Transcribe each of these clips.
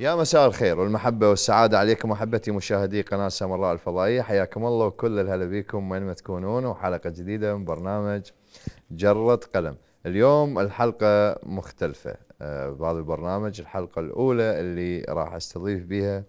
يا مساء الخير والمحبة والسعادة عليكم أحبتي مشاهدي قناة سمراء الفضائية حياكم الله وكل الهلا بكم وين ما تكونون وحلقة جديدة من برنامج جرة قلم اليوم الحلقة مختلفة آه، بهذا البرنامج الحلقة الأولى اللي راح أستضيف بها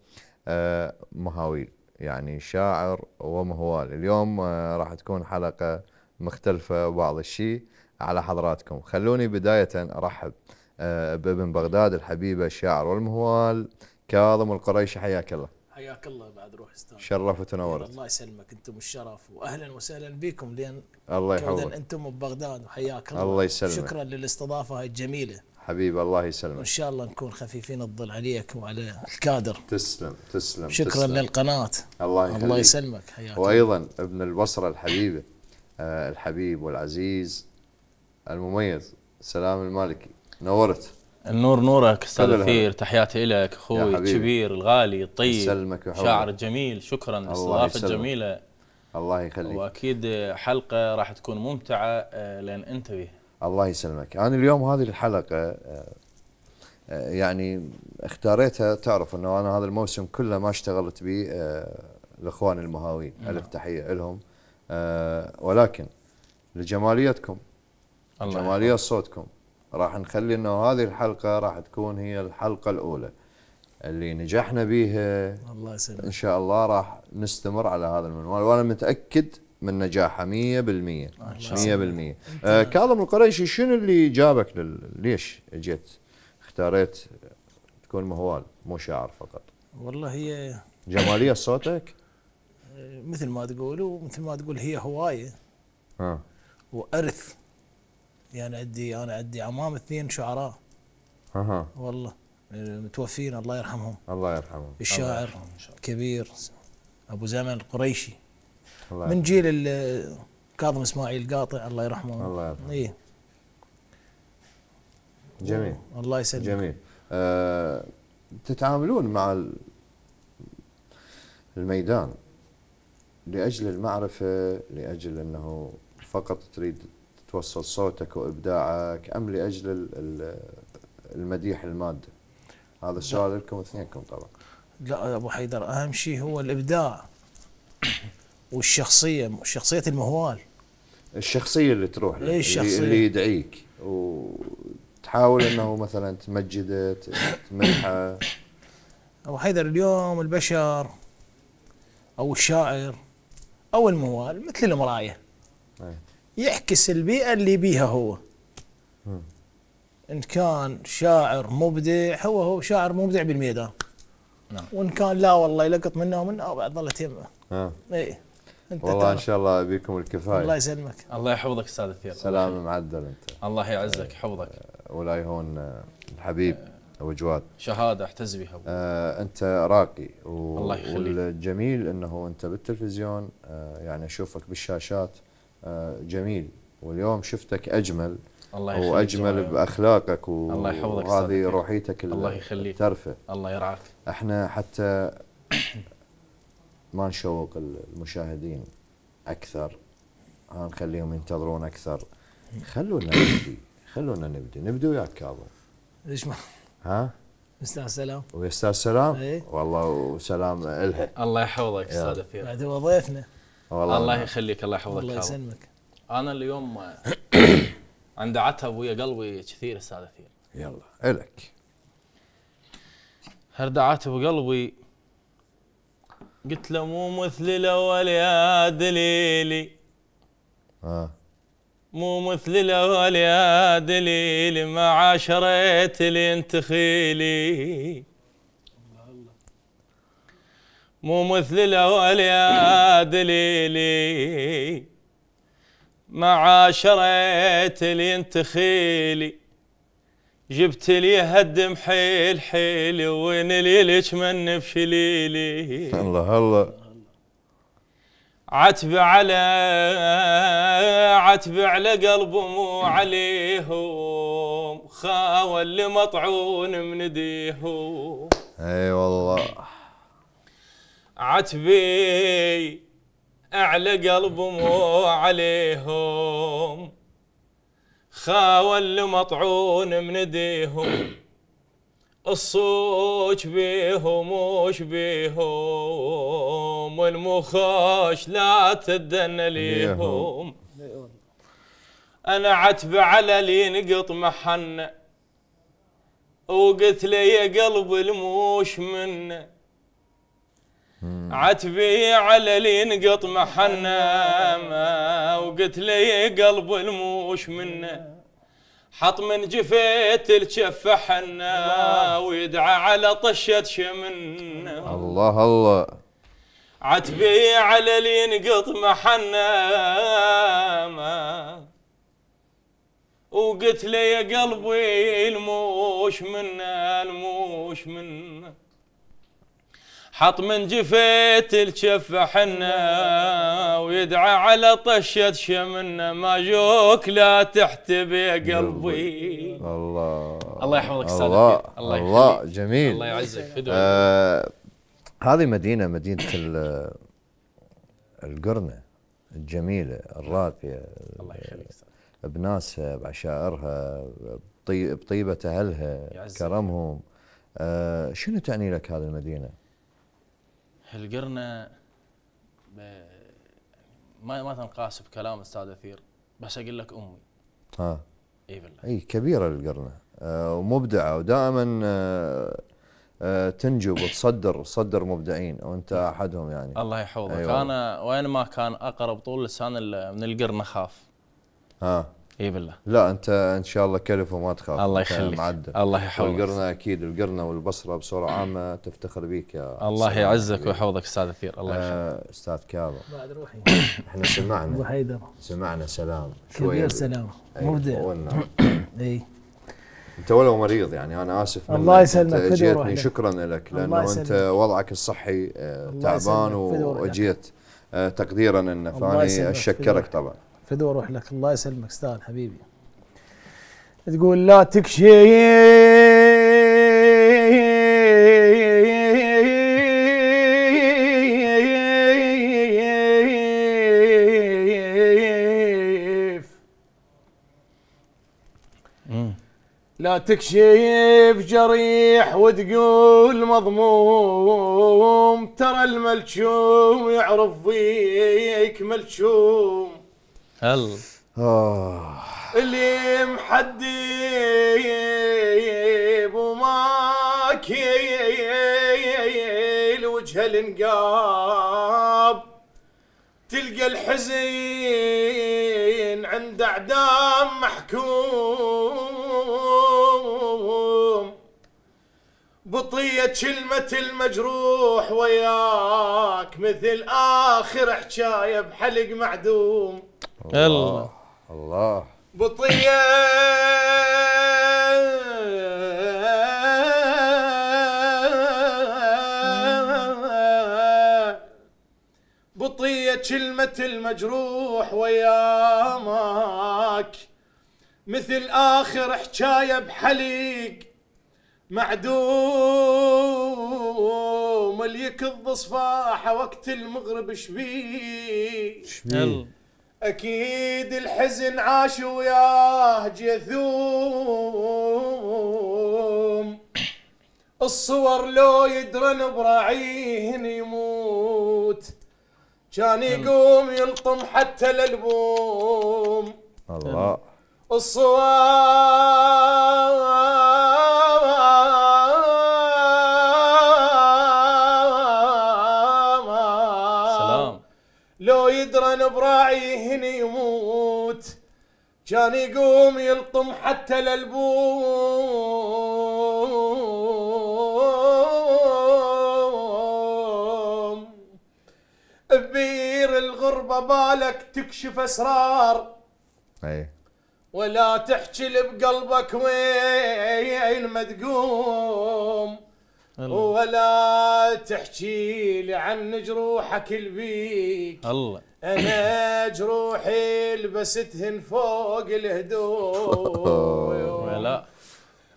آه، مهاويل يعني شاعر ومهوال اليوم آه، راح تكون حلقة مختلفة بعض الشيء على حضراتكم خلوني بداية أرحب آه، بابن بغداد الحبيبه الشاعر والمهوال كاظم القريشي حياك الله حياك الله بعد روح استاذ شرفت ونورت الله يسلمك انتم الشرف واهلا وسهلا بكم لان الله يحفظك انتم ببغداد وحياك الله الله يسلمك شكرا للاستضافه هاي الجميله حبيب الله يسلمك وان شاء الله نكون خفيفين الظل عليك وعلى الكادر تسلم تسلم شكرا تسلم. للقناه الله يخليك الله يسلمك حياك وايضا ابن البصره الحبيبه آه، الحبيب والعزيز المميز سلام المالكي نورت النور نورك استاذ كثير تحياتي لك اخوي الكبير الغالي الطيب يسلمك شاعر جميل شكرا استضافه جميله الله يخليك واكيد حلقه راح تكون ممتعه آه، لان انت بيه الله يسلمك انا اليوم هذه الحلقه آه، آه، يعني اختاريتها تعرف انه انا هذا الموسم كله ما اشتغلت به الاخوان المهاويين نعم. الف تحيه لهم ولكن لجماليتكم الله جماليه صوتكم راح نخلي انه هذه الحلقه راح تكون هي الحلقه الاولى اللي نجحنا بيها الله يسلمك ان شاء الله راح نستمر على هذا المنوال وانا متاكد من نجاحه 100% 100% آه كاظم القريشي شنو اللي جابك لل... ليش اجيت اختاريت تكون مهوال مو شاعر فقط والله هي جماليه صوتك مثل ما تقول ومثل ما تقول هي هوايه آه. وارث يعني عندي انا عندي عمام اثنين شعراء اها والله متوفين الله يرحمهم الله يرحمهم الشاعر كبير ابو زمن القريشي الله من جيل كاظم اسماعيل قاطع الله يرحمه الله يرحمه إيه. جميل الله يسلمك جميل أه تتعاملون مع الميدان لاجل المعرفه لاجل انه فقط تريد توصل صوتك وابداعك ام لاجل المديح الماده هذا السؤال لكم اثنينكم طبعا لا يا ابو حيدر اهم شيء هو الابداع والشخصيه شخصيه المهوال الشخصيه اللي تروح له إيه الشخصية؟ اللي يدعيك وتحاول انه مثلا تمجده تمدحه ابو حيدر اليوم البشر او الشاعر او الموال مثل المرايه إيه. يعكس البيئه اللي بيها هو ان كان شاعر مبدع هو هو شاعر مبدع بالميدان نعم. وان كان لا والله يلقط منه ومنه وبعد ظلت يمه إيه انت والله تعرف. ان شاء الله بيكم الكفايه الله يسلمك الله يحفظك استاذ الثير سلام معدل انت الله يعزك يحفظك آه، ولا يهون آه، الحبيب آه، ابو جواد شهاده احتز بها آه انت راقي و... الله يخليك والجميل انه انت بالتلفزيون آه يعني اشوفك بالشاشات جميل واليوم شفتك اجمل الله يخليك واجمل باخلاقك و... الله يحفظك وهذه روحيتك الله يخليك ترفع الله يرعاك احنا حتى ما نشوق المشاهدين اكثر نخليهم ينتظرون اكثر خلونا نبدي خلونا نبدي نبدي وياك كاظم ليش ما ها استاذ سلام ويا استاذ سلام ايه؟ والله وسلام الها الله يحفظك استاذ بعد هو ضيفنا والله الله يخليك الله يحفظك الله يسلمك انا اليوم عند عتب ويا قلبي كثير استاذ اثير يلا الك هرد عتب قلبي قلت له مو مثل الاول يا دليلي آه. مو مثل الاول يا دليلي ما عاشريت لي انت خيلي مو مثل الاول يا دليلي معاشرت لي انت خيلي جبت لي هدم حيل حيلي وين ليلك من بشليلي الله الله عتب على عتب على قلب مو عليهم اللي مطعون من ديهم اي أيوة والله عتبي أعلى قلب مو عليهم خاول المطعون من ديهم الصوت بيهم وش بيهم والمخاش لا تدن ليهم انا عتب على لي نقط محن وقلت لي يا قلب الموش منه عتبي على اللي ينقط ما وقلت لي قلب الموش منه حط من جفيت الكف حنا ويدعى على طشة شمن الله الله عتبي على اللي ينقط ما وقلت لي قلبي الموش منه الموش منه حط من جفيت الكف حنا ويدعى على طشة شمنا ما جوك لا تحتبي قلبي الله الله يحفظك استاذ الله الله, الله جميل الله يعزك آه هذه مدينه مدينه القرنه الجميله الراقيه الله يخليك بناسها بعشائرها بطيبه اهلها كرمهم آه شنو تعني لك هذه المدينه؟ هالقرنة ب... ما ما تنقاس بكلام استاذ اثير بس اقول لك امي ها اي بالله اي كبيره القرنه آه، ومبدعه ودائما آه، آه، تنجو وتصدر تصدر مبدعين وانت احدهم يعني الله يحفظك أيوة. انا وين ما كان اقرب طول لسان من القرنه خاف ها اي بالله لا انت ان شاء الله كلف وما تخاف الله يخليك معدل. الله يحفظك والقرنه اكيد القرنه والبصره بصوره عامه تفتخر بيك يا الله يعزك ويحفظك استاذ اثير الله آه، يخليك استاذ كاظم بعد روحي احنا سمعنا ابو حيدر سمعنا سلام كبير سلام مبدع اي انت ولو مريض يعني انا اسف الله يسلمك جيتني شكرا لك لانه انت وضعك الصحي آه، تعبان واجيت آه، تقديرا انه فاني اشكرك طبعا فدو روح لك الله يسلمك استاذ حبيبي تقول لا تكشيف لا تكشيف جريح وتقول مضموم ترى الملشوم يعرف فيك ملشوم هل آه. اللي محديب وما كيل وجه الانقاب تلقى الحزين عند اعدام محكوم بطية كلمة المجروح وياك مثل آخر حكاية بحلق معدوم الله الله بطية بطية كلمة المجروح وياماك مثل آخر حكاية بحليق معدوم اللي يكض صفاحه وقت المغرب شبيه شبيه اكيد الحزن عاش وياه جثوم الصور لو يدرن براعيهن يموت كان يقوم يلطم حتى الالبوم الله الصور كان يقوم يلطم حتى الالبوم ببير الغربه بالك تكشف اسرار اي ولا تحكي بقلبك وين ما تقوم ولا تحكي لي عن جروحك البيك الله انا جروحي لبستهن فوق الهدوم لا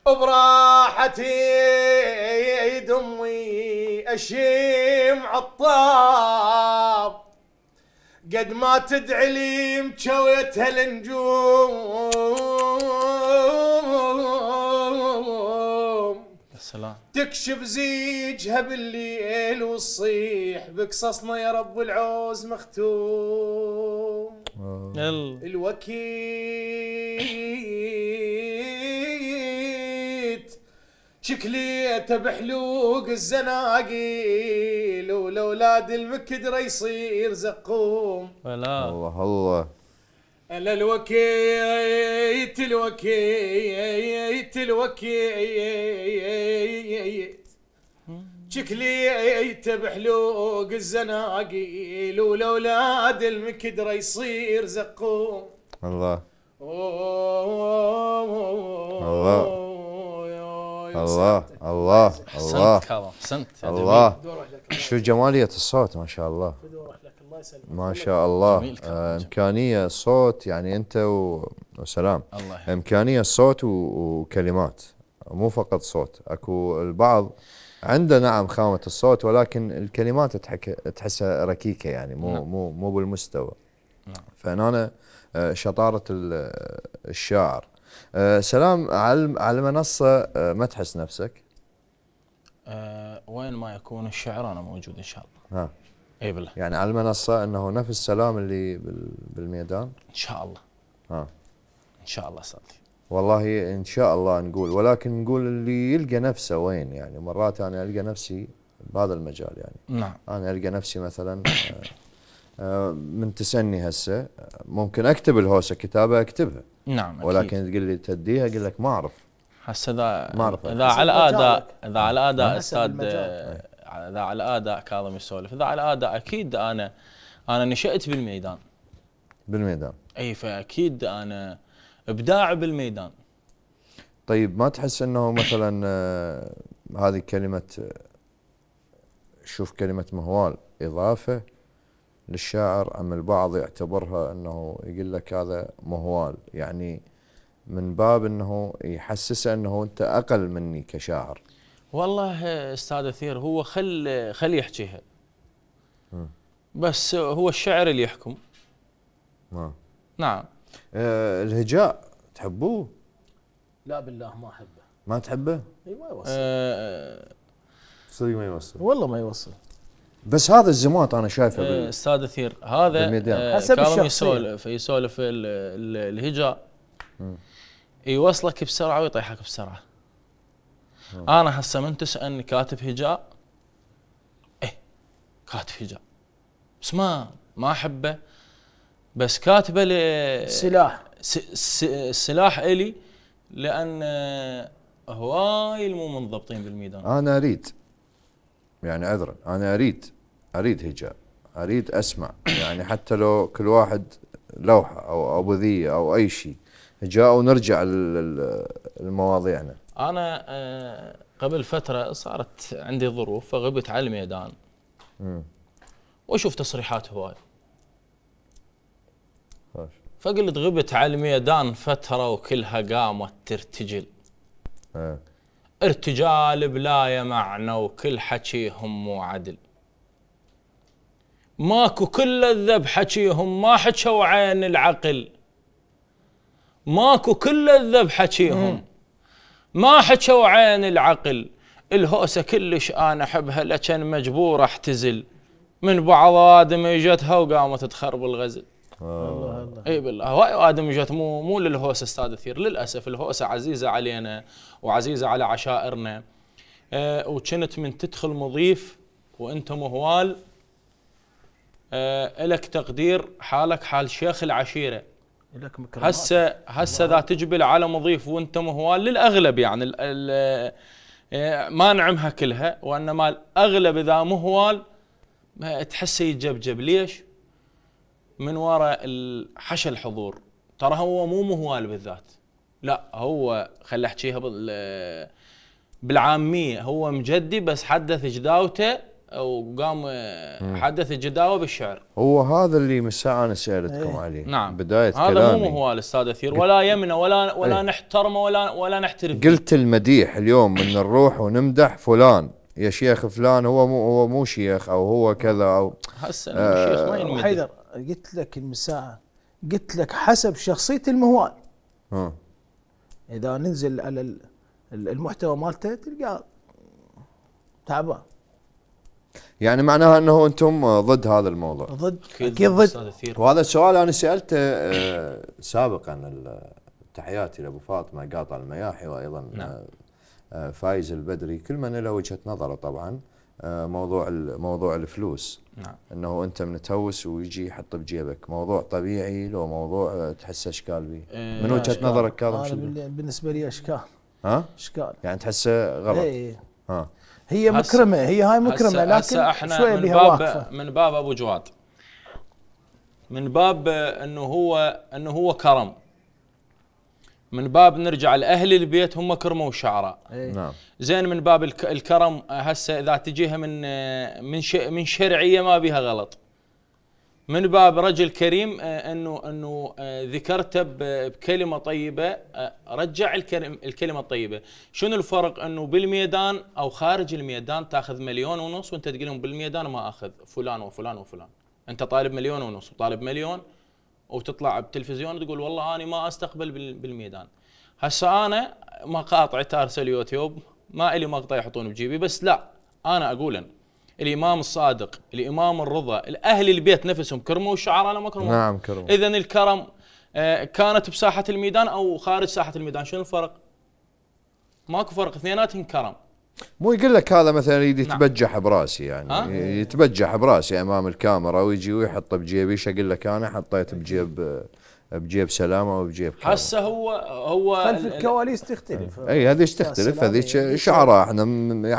وبراحتي دمي اشيم عطاب قد ما تدعي لي مشويتها النجوم سلام تكشف زيجها بالليل وتصيح بقصصنا يا رب العوز مختوم الوكيت شكليته بحلوق الزناقيل ولولاد المكدر يصير زقوم الله الله الا الوكيت الوكيت الوكيت شكلي بحلوق الزناقيل ولولاد المكدرة يصير زقوم الله الله الله الله الله احسنت الله شو جمالية الصوت ما شاء الله يسلمك ما شاء الله آه، امكانيه صوت يعني انت و... وسلام الله امكانيه صوت و... وكلمات مو فقط صوت اكو البعض عنده نعم خامه الصوت ولكن الكلمات تحسها ركيكه يعني مو نعم. مو مو بالمستوى نعم. فهنا آه، شطاره الشاعر آه، سلام على على المنصه ما تحس نفسك أه وين ما يكون الشعر انا موجود ان شاء الله ها. اي بالله يعني على المنصه انه نفس السلام اللي بالميدان ان شاء الله ها ان شاء الله صدق والله ان شاء الله نقول ولكن نقول اللي يلقى نفسه وين يعني مرات انا القى نفسي بهذا المجال يعني نعم انا القى نفسي مثلا آه، آه، من تسني هسه آه، ممكن اكتب الهوسه كتابه اكتبها نعم ولكن تقول لي تديها اقول لك ما اعرف هسه اذا ما اعرف اذا على اداء اذا على اداء استاذ ذا على اداء كاظم يسولف ذا على اداء اكيد انا انا نشات بالميدان بالميدان اي فاكيد انا ابداع بالميدان طيب ما تحس انه مثلا آه، هذه كلمه آه، شوف كلمه مهوال اضافه للشاعر ام البعض يعتبرها انه يقول لك هذا مهوال يعني من باب انه يحسسه انه انت اقل مني كشاعر والله استاذ اثير هو خل خل يحكيها بس هو الشعر اللي يحكم نعم نعم أه الهجاء تحبوه؟ لا بالله ما احبه ما تحبه؟ اي ما يوصل أه صدق ما يوصل والله ما يوصل بس هذا الزمات انا شايفه أه استاذ اثير هذا أه حسب كان يسولف يسولف الهجاء يوصلك بسرعه ويطيحك بسرعه نعم. انا هسه من تسالني كاتب هجاء ايه كاتب هجاء بس ما ما احبه بس كاتبه ل سلاح سلاح الي لان هواي مو منضبطين بالميدان انا اريد يعني عذرا انا اريد اريد هجاء اريد اسمع يعني حتى لو كل واحد لوحه او ابوذيه او اي شيء هجاء ونرجع لمواضيعنا انا آه، قبل فتره صارت عندي ظروف فغبت على الميدان واشوف تصريحات هواي طيب. فقلت غبت على الميدان فتره وكلها قامت ترتجل آه. ارتجال بلاية معنى وكل حكيهم مو عدل ماكو كل الذب حكيهم ما حكوا عين العقل ماكو كل الذب حكيهم ما حكوا عين العقل الهوسه كلش انا احبها لكن مجبور احتزل من بعض ادم اجتها وقامت تخرب الغزل الله الله اي بالله هواي ادم اجت مو مو للهوسه استاذ ثير للاسف الهوسه عزيزه علينا وعزيزه على عشائرنا أه وكنت من تدخل مضيف وانت مهوال أه لك تقدير حالك حال شيخ العشيره هسه هسه اذا تجبل على مضيف وانت مهوال للاغلب يعني الـ الـ آه، ما نعمها كلها وانما الاغلب اذا مهوال تحسه يتجبجب ليش؟ من وراء الحشى الحضور ترى هو مو مهوال بالذات لا هو خلي احكيها آه، بالعاميه هو مجدي بس حدث جداوته وقام حدث الجداوه بالشعر هو هذا اللي من الساعه انا سالتكم ايه. عليه نعم بدايه هذا كلامي هذا مو هو الاستاذ اثير ولا يمنه ولا ولا ايه. نحترمه ولا ولا نحترمه قلت المديح اليوم من نروح ونمدح فلان يا شيخ فلان هو مو هو مو شيخ او هو كذا او هسه آه شيخ ما ينمدح آه، حيدر قلت لك من ساعه قلت لك حسب شخصيه المهوان اذا ننزل على المحتوى مالته تلقاه تعبان يعني معناها انه انتم ضد هذا الموضوع ضد اكيد ضد وهذا السؤال انا سالته آه، سابقا تحياتي لابو فاطمه قاطع المياحي وايضا آه، نعم. آه، فايز البدري كل من له وجهه نظره طبعا موضوع موضوع الفلوس نعم. انه انت منتهوس ويجي يحط بجيبك موضوع طبيعي لو موضوع تحس اشكال به إيه، من وجهه نظرك كاظم انا بالنسبه لي اشكال ها اشكال يعني تحسه غلط اي إيه. ها هي مكرمه هي هاي مكرمه لكن هسه احنا شويه من بها باب واقفة. من باب ابو جواد من باب انه هو انه هو كرم من باب نرجع لاهل البيت هم كرموا الشعراء إيه. نعم زين من باب الكرم هسه اذا تجيها من من من شرعيه ما بيها غلط من باب رجل كريم آه، انه انه آه، ذكرته بكلمه طيبه آه، رجع الكلمه الطيبه، شنو الفرق انه بالميدان او خارج الميدان تاخذ مليون ونص وانت تقول لهم بالميدان ما اخذ فلان وفلان وفلان، انت طالب مليون ونص وطالب مليون وتطلع بالتلفزيون تقول والله انا ما استقبل بالميدان. هسه انا مقاطع تارسل يوتيوب ما الي مقطع يحطون بجيبي بس لا انا اقول الامام الصادق الامام الرضا الاهل البيت نفسهم كرموا الشعراء لما ما كرموا نعم كرموا اذا الكرم آه، كانت بساحه الميدان او خارج ساحه الميدان شنو الفرق ماكو فرق اثنيناتهم كرم مو يقول لك هذا مثلا يريد نعم. يتبجح نعم. براسي يعني يتبجح براسي امام الكاميرا ويجي ويحط بجيبي ايش اقول لك انا حطيت بجيب آه، بجيب سلامه وبجيب كرامه هسه هو هو خلف الكواليس تختلف اي هذيك تختلف هذيك شعره احنا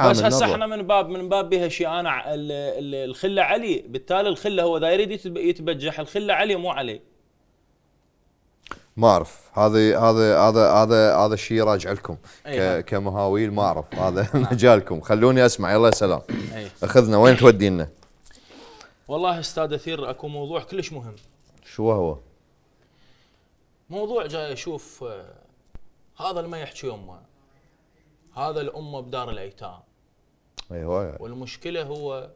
بس هسه احنا من باب من باب بها شيء انا الخله علي بالتالي الخله هو اذا يريد يتبجح الخله علي مو علي ما اعرف هذا هذا هذا هذا هذا الشيء راجع لكم أيه. كمهاويل ما اعرف هذا مجالكم خلوني اسمع يلا سلام أيه. اخذنا وين تودينا والله استاذ اثير اكو موضوع كلش مهم شو هو موضوع جاي اشوف آه، هذا اللي ما يحكي امه هذا الامه بدار الايتام ايوه, أيوة. والمشكله هو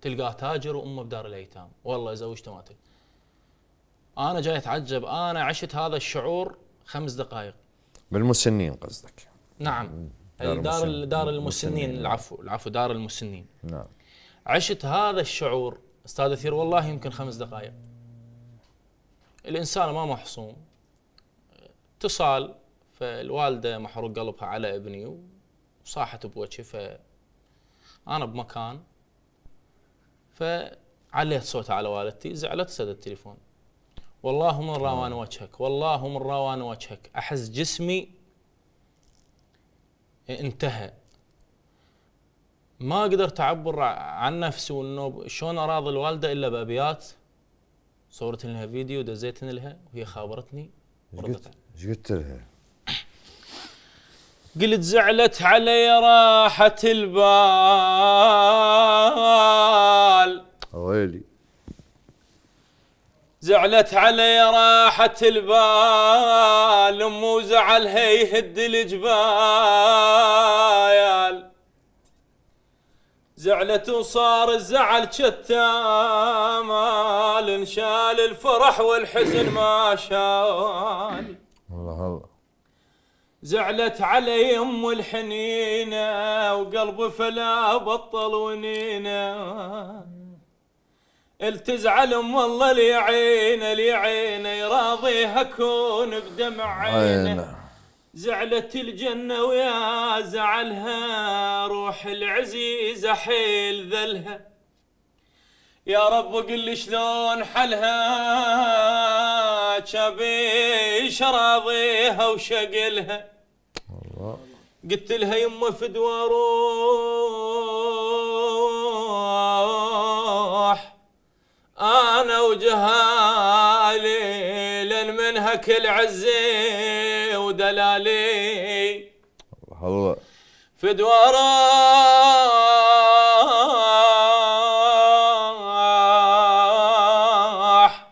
تلقاه تاجر وامه بدار الايتام والله زوجته ما انا جاي اتعجب انا عشت هذا الشعور خمس دقائق بالمسنين قصدك نعم دار دار, دار المسنين العفو العفو دار المسنين نعم عشت هذا الشعور استاذ اثير والله يمكن خمس دقائق الانسان ما محصوم اتصال فالوالده محروق قلبها على ابني وصاحت بوجهي ف انا بمكان فعليت صوتها على والدتي زعلت سد التليفون والله من روان آه. وجهك والله من روان وجهك احس جسمي انتهى ما قدرت اعبر عن نفسي وانه شلون اراضي الوالده الا بابيات صورت لها فيديو دزيت لها وهي خابرتني وردت ايش قلت لها؟ قلت زعلت علي راحة البال ويلي زعلت علي راحة البال امو زعلها يهد الجبال زعلت وصار الزعل شتام انشال الفرح والحزن ما شال الله الله زعلت علي ام الحنينه وقلبي فلا بطل ونينه التزعل ام والله اليعينة اليعينة يراضيها كون بدمع عينه زعلت الجنة ويا زعلها روح العزيزة حيل ذلها يا رب قل لي شلون حلها شبيش راضيها وشقلها قلت لها يمه في دواروح انا وجهالي لن منها كل عزيز ودلالي الله في دواراح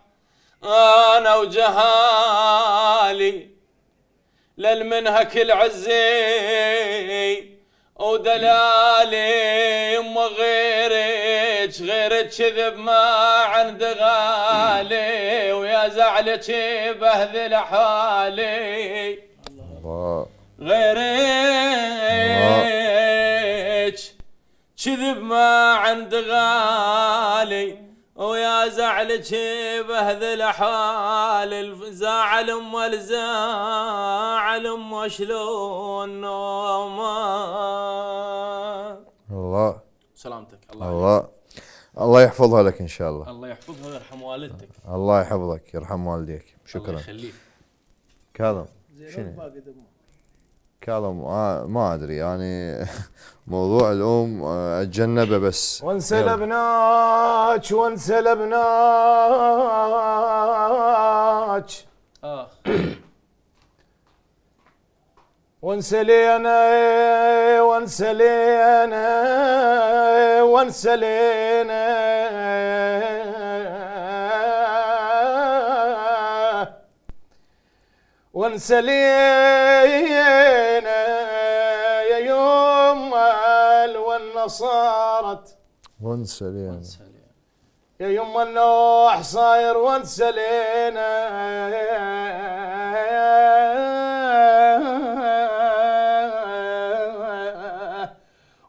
انا وجهالي للمنهك العزي ودلالي ما غيرك غيرك كذب ما عند غالي ويا زعلك بهذل حالي غيرك كذب ما عند غالي ويا زعلك بهذل الاحوال زعل ام الزعل ام شلون نومه الله سلامتك الله الله الله يحفظها لك ان شاء الله الله يحفظها ويرحم والدتك الله يحفظك يرحم والديك شكرا الله يخليك كاظم شنو كالم آه، ما ادري يعني موضوع الام آه، اتجنبه بس وانسلبناك وانسلبناك اخ وانسلينا وانسلينا وانسلينا وانسى لينا يا يوم والنصارت وانسى لينا يا يما النوح صاير وانسى لينا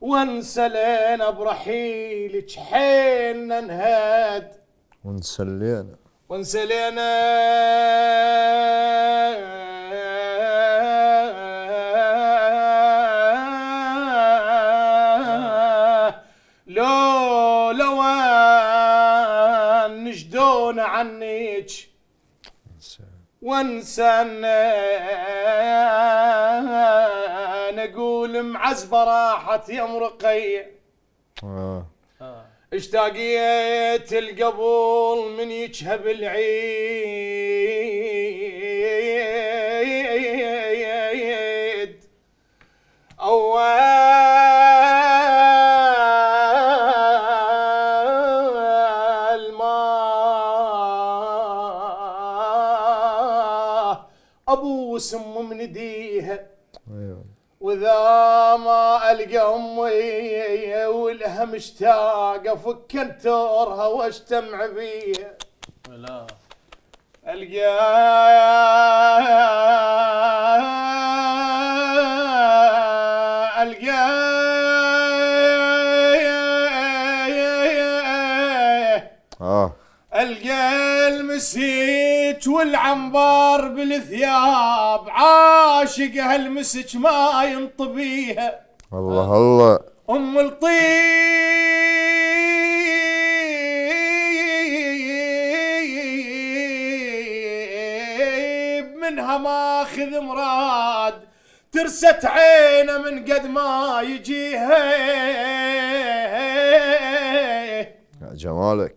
وانسى لينا برحيلك حين انهاد وانسى لينا وانسلينا لو لو نجدون عنيك وانسانا نقول معزبه راحت يا ام رقيه آه. اشتاقيت القبل من يجهب العيد اول ما ابوس ام من ايديها أيوه. وذا ما القى امي ولها مشتاقه فك انتورها واجتمع بيها لا القى القى آه. القى المسيح والعنبار بالثياب عاشق هالمسك ما ينطبيها الله الله ام الطيب منها ماخذ مراد ترست عينه من قد ما يجيها جمالك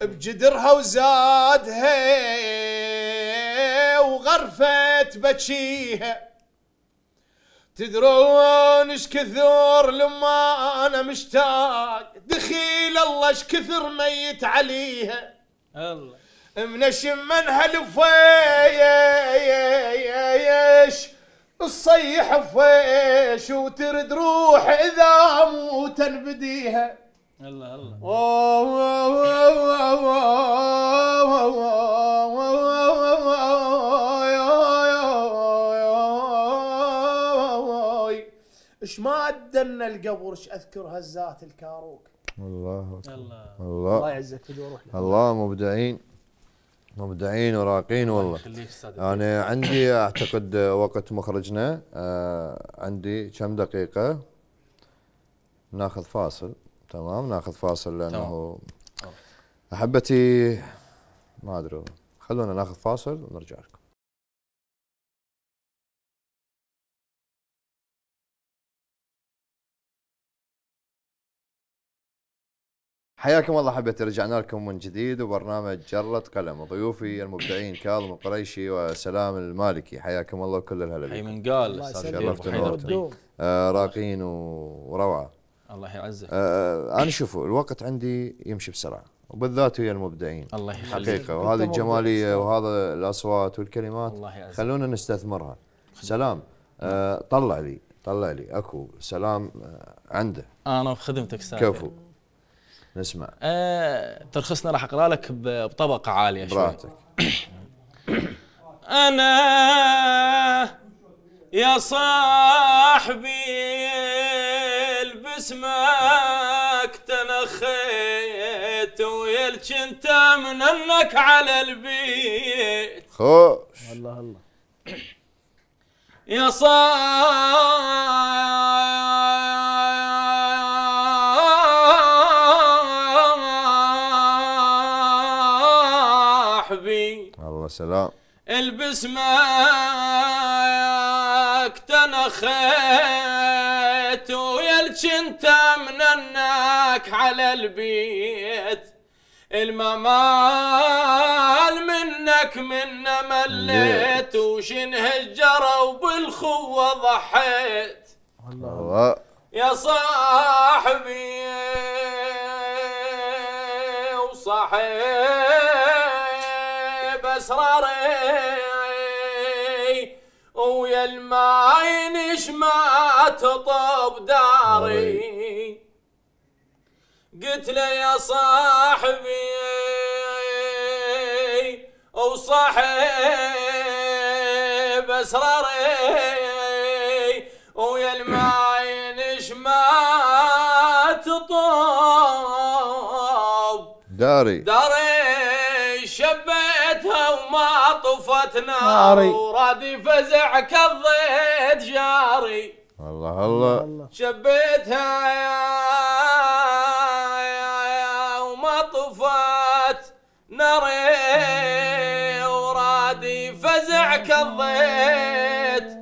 بجدرها وزادها وغرفت بكيها تدرون اش كثر لما انا مشتاق دخيل الله اش كثر ميت عليها الله من من لفيش الصيح فيش وترد روح اذا اموت انبديها الله الله ايش ما ادنا القبر ايش اذكر هزات الكاروك الله الله الله يعزك في روحنا الله مبدعين مبدعين وراقين والله انا عندي اعتقد وقت مخرجنا آه، عندي كم دقيقه ناخذ فاصل تمام ناخذ فاصل لانه تمام. آه. احبتي ما ادري خلونا ناخذ فاصل ونرجع لكم حياكم الله حبيت رجعنا لكم من جديد وبرنامج جرة قلم وضيوفي المبدعين كاظم القريشي وسلام المالكي حياكم الله كل الهلا حي من قال شرفتونا آه، راقين وروعه الله يعزك آه،, آه انا شوفوا الوقت عندي يمشي بسرعه وبالذات ويا المبدعين الله يخليك حقيقه وهذه الجماليه وهذا الاصوات والكلمات الله يعزك خلونا نستثمرها سلام نعم. آه طلع لي طلع لي اكو سلام آه، عنده انا بخدمتك سالم كفو نسمع آه ترخصنا راح اقرا لك بطبقه عاليه شوي براحتك انا يا صاحبي اسمك تنخيت ويلك انت من انك على البيت خوش الله الله يا صاحبي الله سلام البس ماك تنخيت لك انت مننك على البيت الممال منك من مليت وشنه الجرى وبالخوة ضحيت الله يا صاحبي وصاحب اسراري الماينش ما تطب داري قلت له يا صاحبي وصاحب اسراري ويا الماينش ما تطب داري داري طفت ناري ورادي فزع كضيت جاري الله الله شبيتها يا يا يا وما طفت ناري ورادي فزع كضيت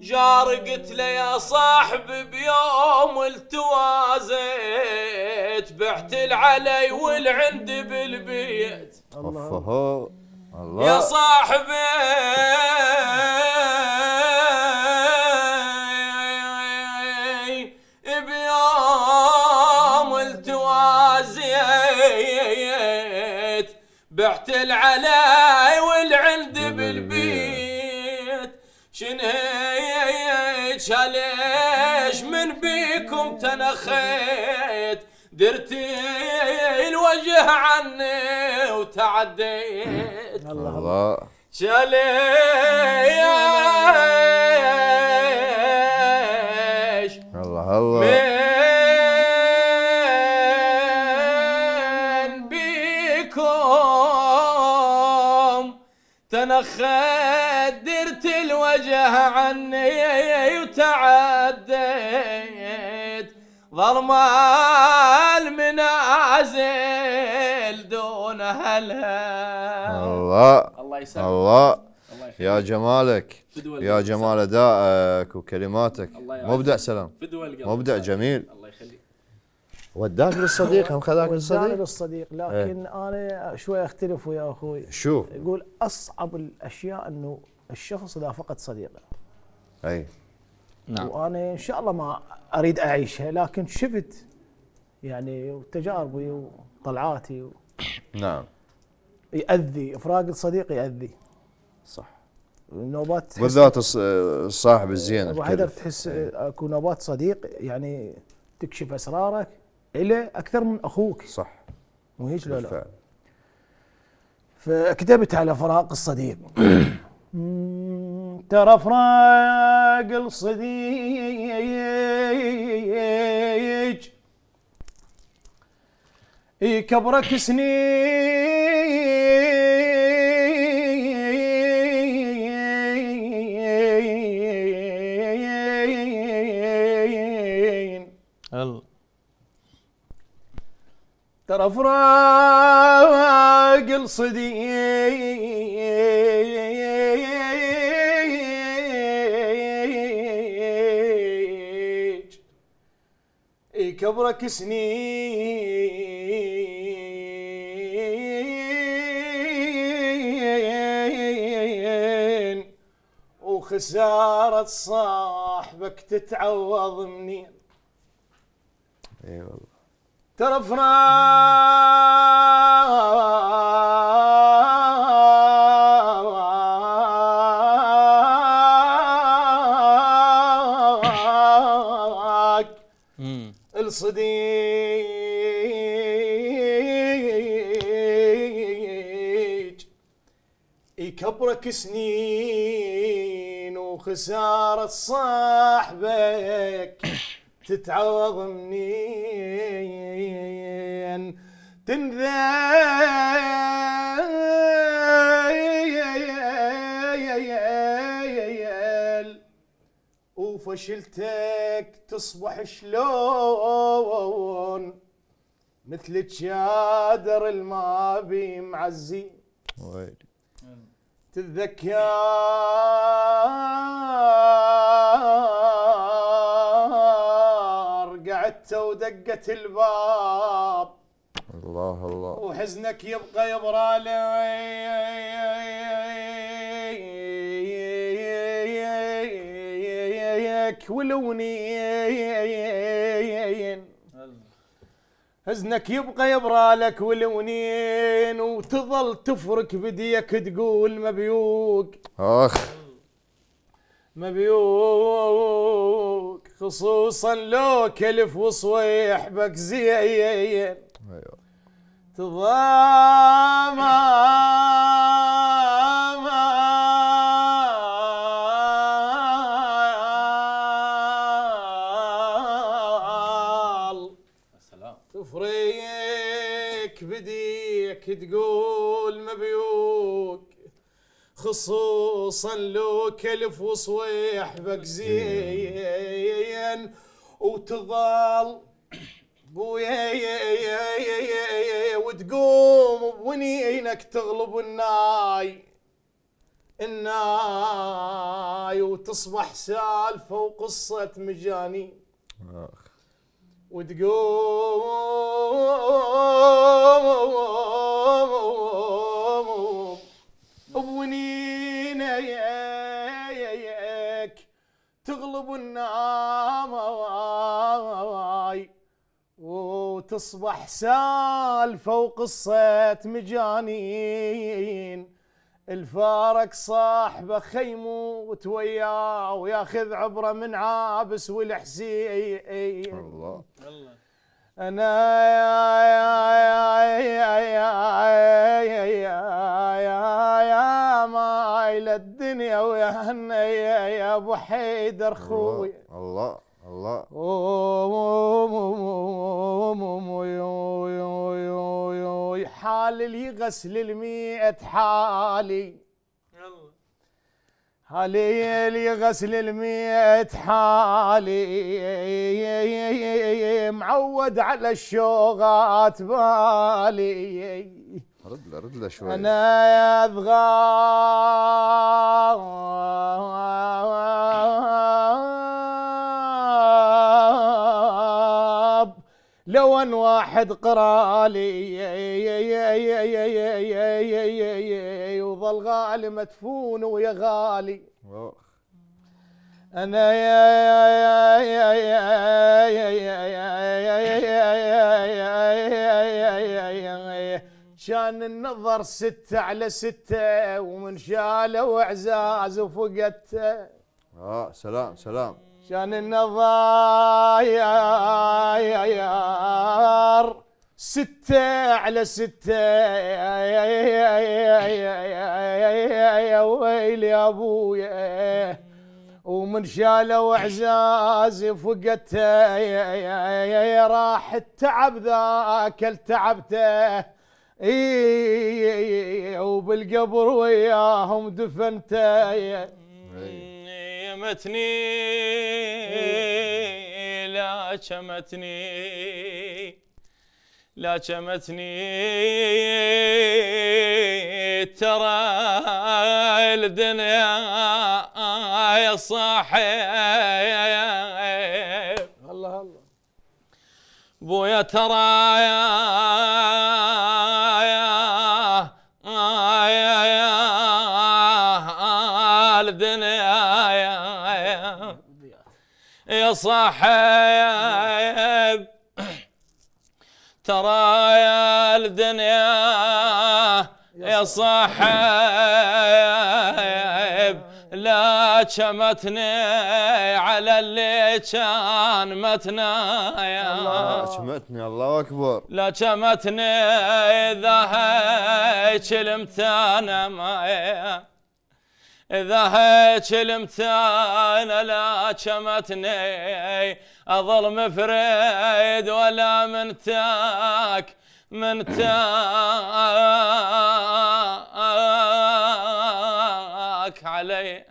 جاري قلت له يا صاحبي بيوم التوازيت بعت العلي والعند بالبيت الله الله. يا صاحبي بيوم التوازيت بعت العلاي والعند بالبيت شنهيت شاليش من بيكم تنخيت درتي الوجه عني وتعديت الله الله شليش الله الله من بيكم تنخدرت الوجه عني وتعديت ظلم المنازل دون أهلها الله الله يسلمك الله يا جمالك يا جمال ادائك وكلماتك مبدع سلام مبدع جميل الله يخليك وداك للصديق هم خذاك للصديق وداك للصديق إيه. لكن ايه؟ انا شوي اختلف ويا اخوي شو يقول اصعب الاشياء انه الشخص اذا فقد صديقه اي نعم. وانا ان شاء الله ما اريد اعيشها لكن شفت يعني وتجاربي وطلعاتي و... نعم يأذي إفراق الصديق يأذي صح نوبات بالذات الصاحب الزين ابو حيدر تحس إيه. اكو نوبات صديق يعني تكشف اسرارك الى اكثر من اخوك صح مو هيك لا لا فكتبت على فراق الصديق ترى فراق الصديق كبرك سنين الله ترى فراق الصديق كبرك سنين وخسارة صاحبك تتعوض منين اي والله ترى فراق صديق يكبرك سنين وخسارة صاحبك تتعوض منين تنذيل وفشلتك تصبح شلون مثل تشادر المابي معزي تذكر قعدت ودقت الباب الله الله وحزنك يبقى يبرالي حزنك والونين حزنك يبقى يبرالك والونين وتظل تفرك بديك تقول مبيوك اخ مبيوك خصوصا لو كلف وصويح بك زين ايوه تضامن خصوصا لو كلف وصويح بك زين وتظل وتقوم بونينك تغلب الناي الناي وتصبح سالفة وقصة مجاني وتقوم بنا النعام واي وتصبح سال فوق الصيت مجانين الفارق صاحبه خيموت وياه وياخذ عبره من عابس والحسين الله الله يا مايل الدنيا ويا يا يا ابو حيدر خوي الله الله حال لي غسل المية حالي حالي غسل الميت حالي معود على الشوغات بالي رد له رد له شوي انا يا اذغال لو ان واحد قرالي وظل غالي مدفون ويا غالي انا يا يا كان النظر ستة على ستة ومن شاله وعزاز وفقدته اه سلام سلام شان النظاير ستة على ستة يا ويلي يا أبويا ومن شالوا اعزاز فقدته راح التعب ذاك التعبته اي وبالقبر وياهم دفنته شمتني لا شمتني لا شمتني ترى الدنيا يا صاحب الله الله بويا ترى يا حيب ترى يا الدنيا يا صاحب لا شمتني على اللي كان متنايا الله شمتني الله اكبر لا شمتني اذا هيك لمتانا مايا إذا هيك المتانة لا شمتني أظل مفرد ولا من تاك من تاك علي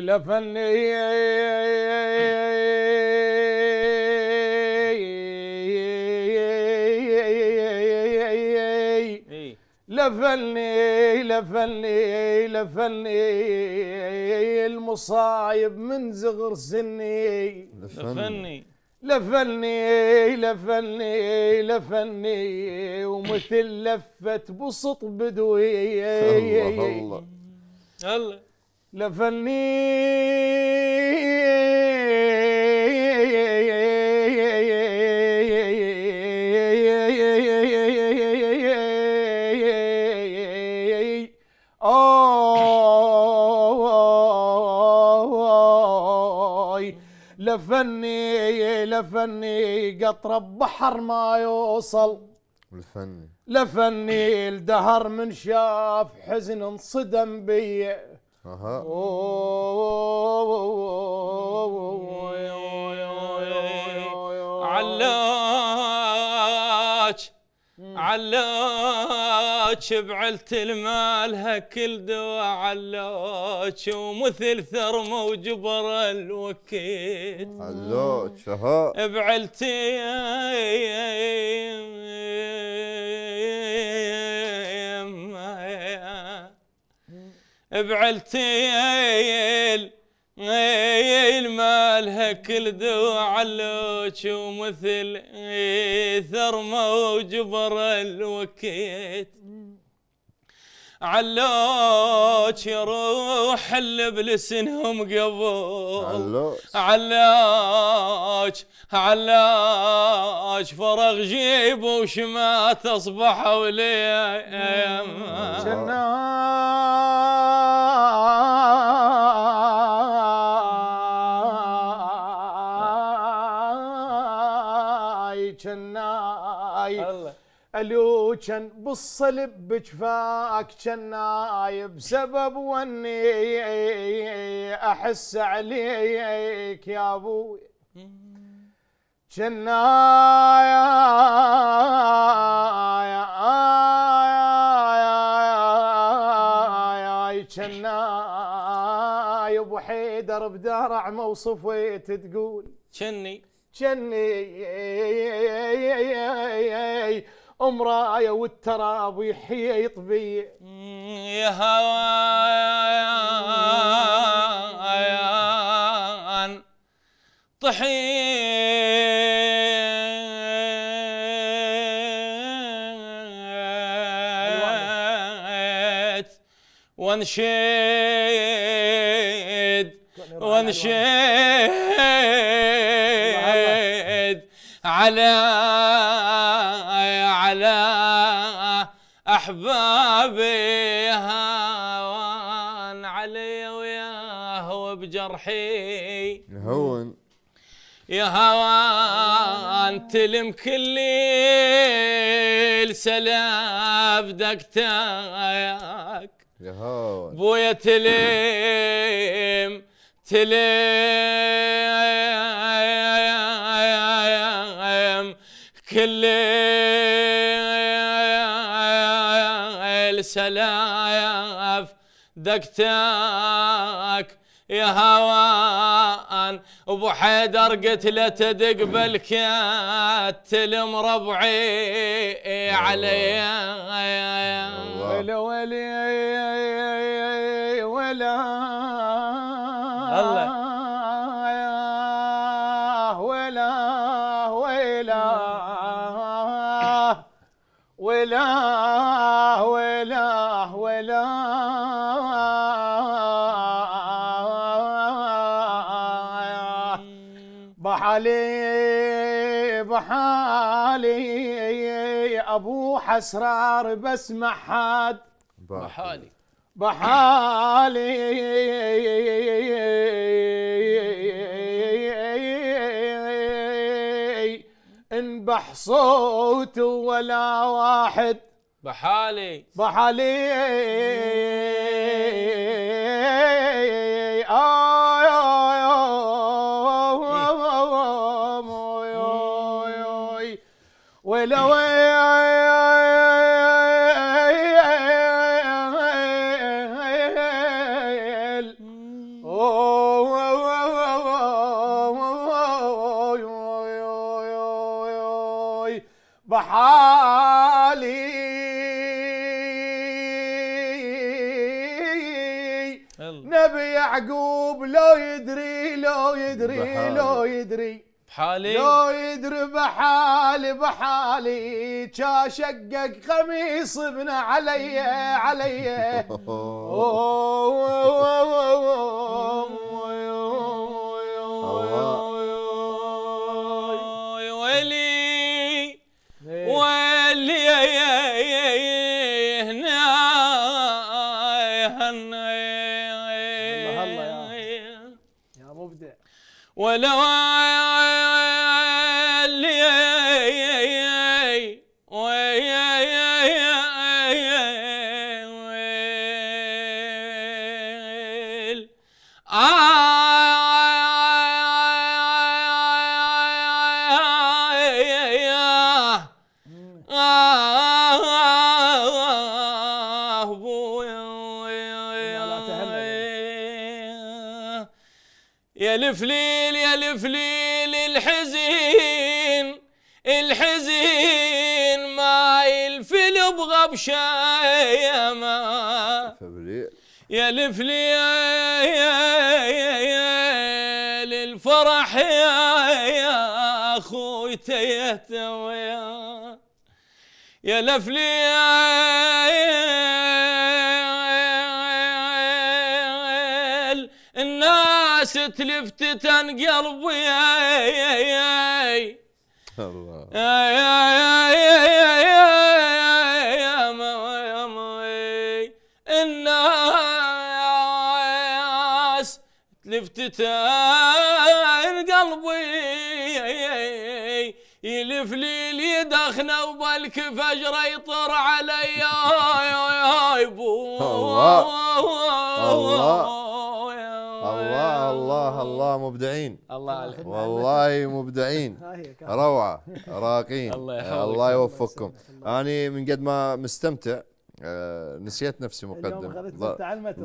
لفني فليل فليل فليل مصايب من زغر سني لفني لفلني لفلني لفلني ومثل لفت بسط بدوي الله الله الله لفلني ماي لفني لفني قطر بحر ما يوصل لفني لفني الدهر من شاف حزن انصدم بي اها علوش بعلت المالها كل دوا علوش ومثل ثرمة وجبر الوكيل علوش ها بعلت بعلت المالها كل دو علوش ومثل ثرمة وجبر الوكيت علوش يروح اللي بلسنهم قبل علوش علاش فرغ جيب وشمات اصبحوا لي جنات الو كان بالصلب بجفاك كان نايب سبب واني احس عليك يا ابوي كان نايب وحيدر بدرع موصفيت تقول كني كني امرأة يوترى أبي حي يطبي يا هوايان طحيت وانشد وانشد على احبابي هوان علي وياه وبجرحي هون يا هوان تلم كل سلام دقتك يا هوان بويا تلم تلم كل سلاف دقتك يا هوان ابو حيدر قتله تدق بالكات مربعي علي ويلي ويلي ولا روح اسرار بسمع حد بحالي بحالي انبح صوت ولا واحد بحالي بحالي آه بحالي نبي يعقوب لو يدري لو يدري لو يدري بحالي لو يدري بحالي بحالي جا شقق قميص ابن علي علي يا فبريق يا لفليل الفرح يا يا اخوي ويا يا يا الناس تلفتت قلبي يا تتار قلبي يلف لي لي دخنه وبلك فجره يطر علي يا يا الله الله الله الله مبدعين الله عليك والله مبدعين روعه راقين الله, الله يوفقكم انا من قد ما مستمتع آه، نسيت نفسي مقدم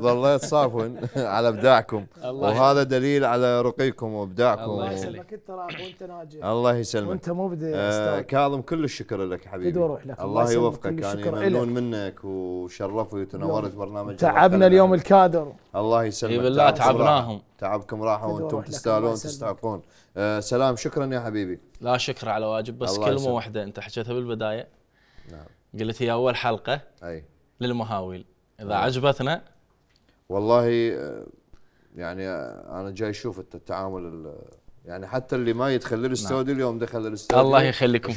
ظليت صافن على ابداعكم وهذا دليل على رقيكم وابداعكم الله يسلمك انت راح وانت ناجح الله يسلمك وانت مبدع آه كاظم كل الشكر لك حبيبي لك الله, الله يوفقك يعني انا ممنون منك وشرفت وتنورت برنامج تعبنا اليوم الكادر الله يسلمك بالله تعبناهم تعبكم راحوا وانتم تستاهلون تستحقون آه سلام شكرا يا حبيبي لا شكر على واجب بس كلمه واحده انت حكيتها بالبدايه نعم قلت هي اول حلقه اي للمهاويل اذا أي. عجبتنا والله آه، يعني آه، انا جاي اشوف التعامل يعني حتى اللي ما يدخل الاستوديو نعم. اليوم دخل الاستوديو الله يخليكم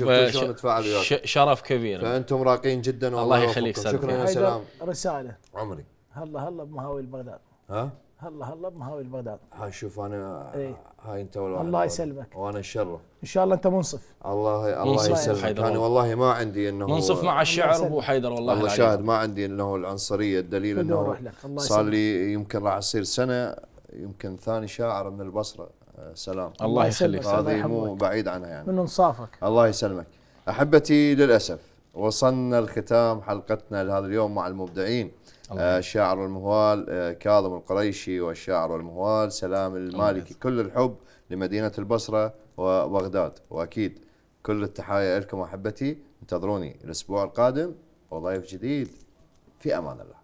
ش... شرف كبير فانتم راقين جدا والله الله يخليك شكرا يا سلام رساله عمري هلا هلا بمهاويل بغداد ها هلا هلا بمهاوي بغداد هاي شوف انا ايه؟ هاي انت والله الله يسلمك وانا الشر ان شاء الله انت منصف الله الله يسلمك يعني انا والله ما عندي انه منصف مع الشعر ابو حيدر والله الله شاهد ما عندي انه العنصريه الدليل انه صار لي يمكن راح اصير سنه يمكن ثاني شاعر من البصره آه، سلام الله يخليك هذه مو بعيد عنها يعني من انصافك الله يسلمك احبتي للاسف وصلنا لختام حلقتنا لهذا اليوم مع المبدعين الشاعر آه، والمهوال آه، كاظم القريشي والشاعر والمهوال سلام المالكي كل الحب لمدينة البصرة وبغداد وأكيد كل التحايا لكم أحبتي انتظروني الأسبوع القادم وضيف جديد في أمان الله